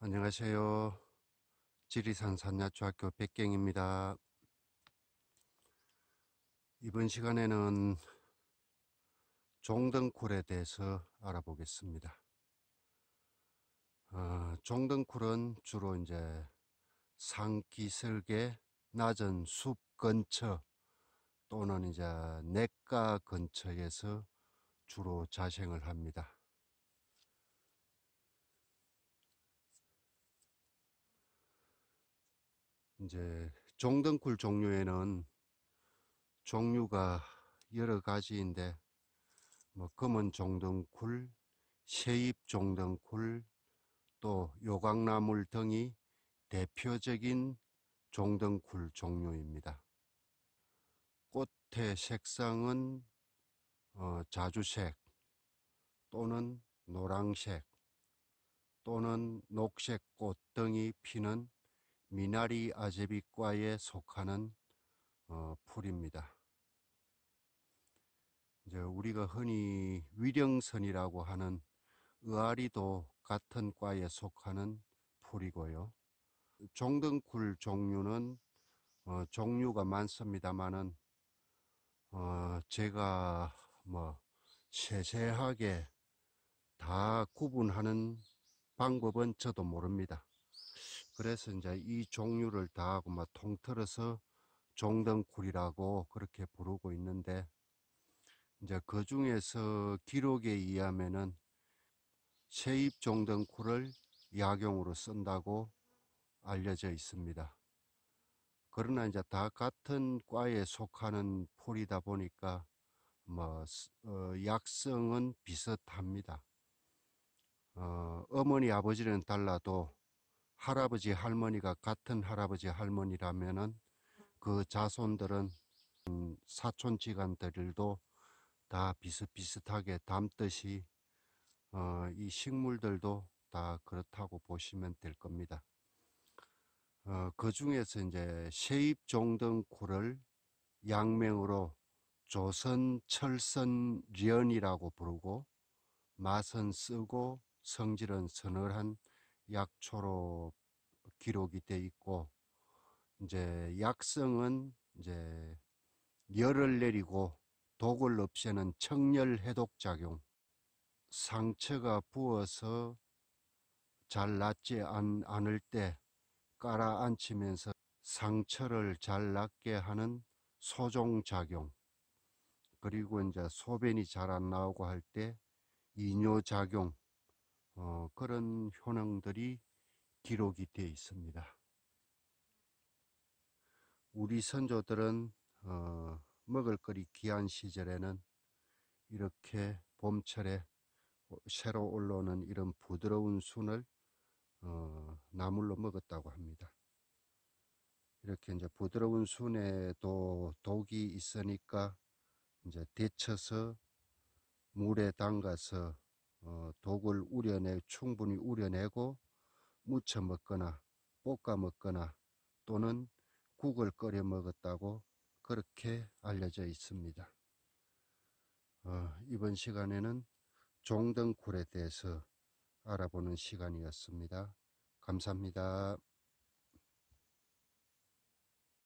안녕하세요. 지리산 산야초학교 백경입니다. 이번 시간에는 종등굴에 대해서 알아보겠습니다. 어, 종등굴은 주로 이제 산기슭의 낮은 숲 근처 또는 이제 냇가 근처에서 주로 자생을 합니다. 이제 종등굴 종류에는 종류가 여러 가지인데 뭐 검은 종등굴, 새잎 종등굴, 또 요강나물 등이 대표적인 종등굴 종류입니다. 꽃의 색상은 어, 자주색 또는 노랑색 또는 녹색 꽃 등이 피는 미나리 아제비과에 속하는 어, 풀입니다. 이제 우리가 흔히 위령선이라고 하는 의아리도 같은 과에 속하는 풀이고요. 종등굴 종류는 어, 종류가 많습니다만은 어, 제가 뭐 세세하게 다 구분하는 방법은 저도 모릅니다. 그래서 이제 이 종류를 다하고 막 통틀어서 종등굴이라고 그렇게 부르고 있는데 이제 그 중에서 기록에 의하면은 세입 종등굴을 약용으로 쓴다고 알려져 있습니다. 그러나 이제 다 같은 과에 속하는 풀이다 보니까 뭐 어, 약성은 비슷합니다. 어, 어머니 아버지는 달라도 할아버지 할머니가 같은 할아버지 할머니라면은 그 자손들은 사촌지간들도 다 비슷비슷하게 담듯이 어, 이 식물들도 다 그렇다고 보시면 될 겁니다. 어, 그 중에서 이제 세잎종등굴을 양명으로 조선 철선련이라고 부르고 맛은 쓰고 성질은 서늘한 약초로 기록이 돼 있고 이제 약성은 이제 열을 내리고 독을 없애는 청열 해독 작용 상처가 부어서 잘 낫지 않, 을때 깔아앉히면서 상처를 잘 낫게 하는 소종 작용 그리고 이제 소변이 잘 안 나오고 할 때 이뇨 작용 어, 그런 효능들이 기록이 되어 있습니다. 우리 선조들은 어, 먹을거리 귀한 시절에는 이렇게 봄철에 새로 올라오는 이런 부드러운 순을 어, 나물로 먹었다고 합니다. 이렇게 이제 부드러운 순에도 독이 있으니까 이제 데쳐서 물에 담가서 어, 독을 우려내 충분히 우려내고 무쳐 먹거나 볶아 먹거나 또는 국을 끓여 먹었다고 그렇게 알려져 있습니다. 어, 이번 시간에는 종등굴에 대해서 알아보는 시간이었습니다. 감사합니다.